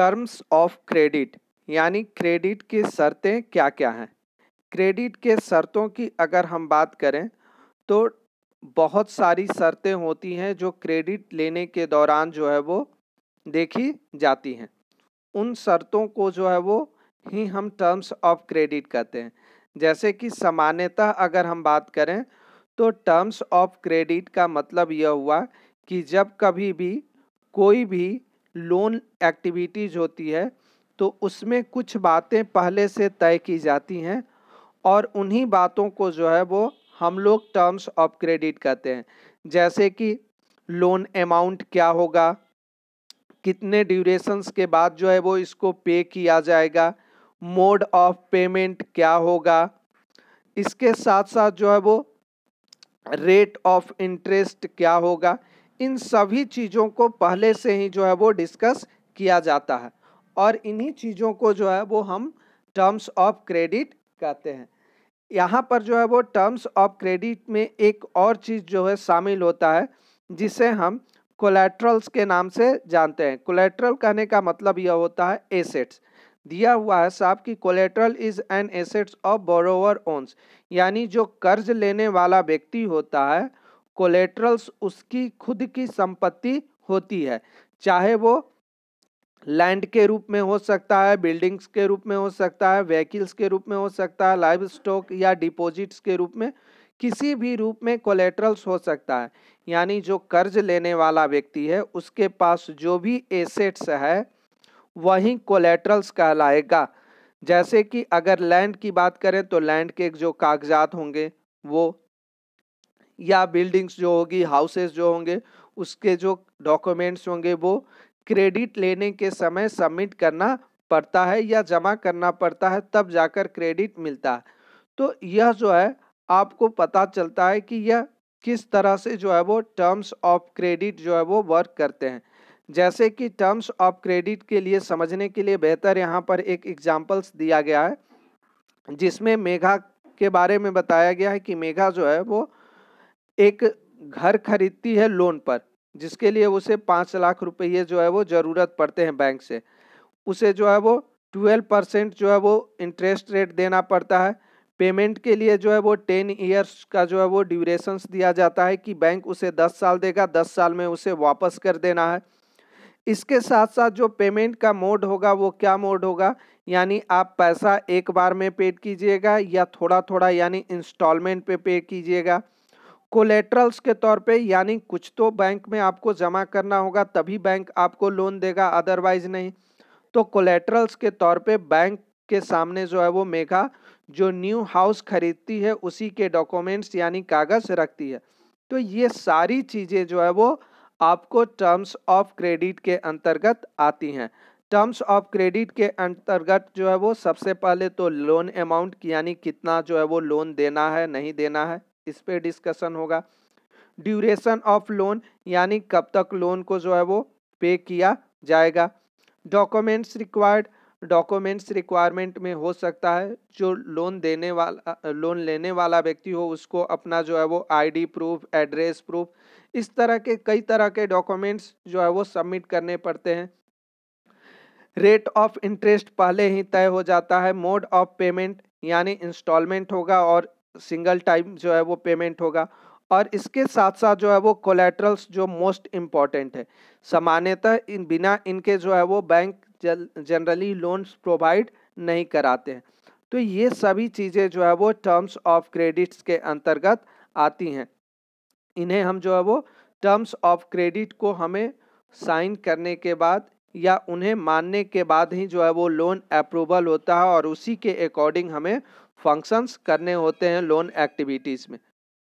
terms of credit यानी credit की शर्तें क्या क्या हैं क्रेडिट के शर्तों की अगर हम बात करें तो बहुत सारी शर्तें होती हैं जो क्रेडिट लेने के दौरान जो है वो देखी जाती हैं उन शर्तों को जो है वो ही हम टर्म्स ऑफ क्रेडिट कहते हैं जैसे कि सामान्यतः अगर हम बात करें तो टर्म्स ऑफ क्रेडिट का मतलब यह हुआ कि जब कभी भी कोई भी लोन एक्टिविटीज़ होती है तो उसमें कुछ बातें पहले से तय की जाती हैं और उन्हीं बातों को जो है वो हम लोग टर्म्स ऑफ क्रेडिट कहते हैं जैसे कि लोन अमाउंट क्या होगा कितने ड्यूरेशंस के बाद जो है वो इसको पे किया जाएगा मोड ऑफ पेमेंट क्या होगा इसके साथ साथ जो है वो रेट ऑफ इंटरेस्ट क्या होगा इन सभी चीज़ों को पहले से ही जो है वो डिस्कस किया जाता है और इन्हीं चीज़ों को जो है वो हम टर्म्स ऑफ क्रेडिट कहते हैं यहाँ पर जो है वो टर्म्स ऑफ क्रेडिट में एक और चीज़ जो है शामिल होता है जिसे हम कोलेट्रल्स के नाम से जानते हैं कोलेट्रल कहने का मतलब यह होता है एसेट्स दिया हुआ है साहब कि collateral is an assets of borrower owns यानी जो कर्ज लेने वाला व्यक्ति होता है कोलेट्रल्स उसकी खुद की संपत्ति होती है चाहे वो लैंड के रूप में हो सकता है बिल्डिंग्स के रूप में हो सकता है व्हीकल्स के रूप में हो सकता है लाइव स्टॉक या डिपॉजिट्स के रूप में किसी भी रूप में कोलेट्रल्स हो सकता है यानी जो कर्ज लेने वाला व्यक्ति है उसके पास जो भी एसेट्स है वही कोलेट्रल्स कहलाएगा जैसे कि अगर लैंड की बात करें तो लैंड के जो कागजात होंगे वो या बिल्डिंग्स जो होगी हाउसेस जो होंगे उसके जो डॉक्यूमेंट्स होंगे वो क्रेडिट लेने के समय सबमिट करना पड़ता है या जमा करना पड़ता है तब जाकर क्रेडिट मिलता है तो यह जो है आपको पता चलता है कि यह किस तरह से जो है वो टर्म्स ऑफ क्रेडिट जो है वो वर्क करते हैं जैसे कि टर्म्स ऑफ क्रेडिट के लिए समझने के लिए बेहतर यहाँ पर एक एग्जाम्पल्स दिया गया है जिसमें मेघा के बारे में बताया गया है कि मेघा जो है वो एक घर खरीदती है लोन पर जिसके लिए उसे पाँच लाख रुपये जो है वो ज़रूरत पड़ते हैं बैंक से उसे जो है वो ट्वेल्व परसेंट जो है वो इंटरेस्ट रेट देना पड़ता है पेमेंट के लिए जो है वो टेन ईयर्स का जो है वो ड्यूरेशंस दिया जाता है कि बैंक उसे दस साल देगा दस साल में उसे वापस कर देना है इसके साथ साथ जो पेमेंट का मोड होगा वो क्या मोड होगा यानी आप पैसा एक बार में पेड कीजिएगा या थोड़ा थोड़ा यानी इंस्टॉलमेंट पे पे कीजिएगा कोलेट्रल्स के तौर पे यानी कुछ तो बैंक में आपको जमा करना होगा तभी बैंक आपको लोन देगा अदरवाइज नहीं तो कोलेट्रल्स के तौर पे बैंक के सामने जो है वो मेघा जो न्यू हाउस खरीदती है उसी के डॉक्यूमेंट्स यानी कागज रखती है तो ये सारी चीज़ें जो है वो आपको टर्म्स ऑफ क्रेडिट के अंतर्गत आती हैं टर्म्स ऑफ क्रेडिट के अंतर्गत जो है वो सबसे पहले तो लोन अमाउंट यानी कितना जो है वो लोन देना है नहीं देना है इस पर डिस्कशन होगा ड्यूरेशन ऑफ लोन यानी कब तक लोन को जो है वो पे किया जाएगा डॉक्यूमेंट्स रिक्वायर्ड डॉक्यूमेंट्स रिक्वायरमेंट में हो सकता है जो लोन देने वाला लोन लेने वाला व्यक्ति हो उसको अपना जो है वो आईडी प्रूफ एड्रेस प्रूफ इस तरह के कई तरह के डॉक्यूमेंट्स जो है वो सबमिट करने पड़ते हैं रेट ऑफ इंटरेस्ट पहले ही तय हो जाता है मोड ऑफ पेमेंट यानी इंस्टॉलमेंट होगा और सिंगल टाइम जो है वो पेमेंट होगा और इसके साथ साथ जो है वो कोलेट्रल्स जो मोस्ट इम्पॉर्टेंट है सामान्यतः इन बिना इनके जो है वो बैंक जनरली लोन्स प्रोवाइड नहीं कराते हैं तो ये सभी चीज़ें जो है वो टर्म्स ऑफ क्रेडिट्स के अंतर्गत आती हैं इन्हें हम जो है वो टर्म्स ऑफ क्रेडिट को हमें साइन करने के बाद या उन्हें मानने के बाद ही जो है वो लोन अप्रूवल होता है और उसी के अकॉर्डिंग हमें फंक्शंस करने होते हैं लोन एक्टिविटीज़ में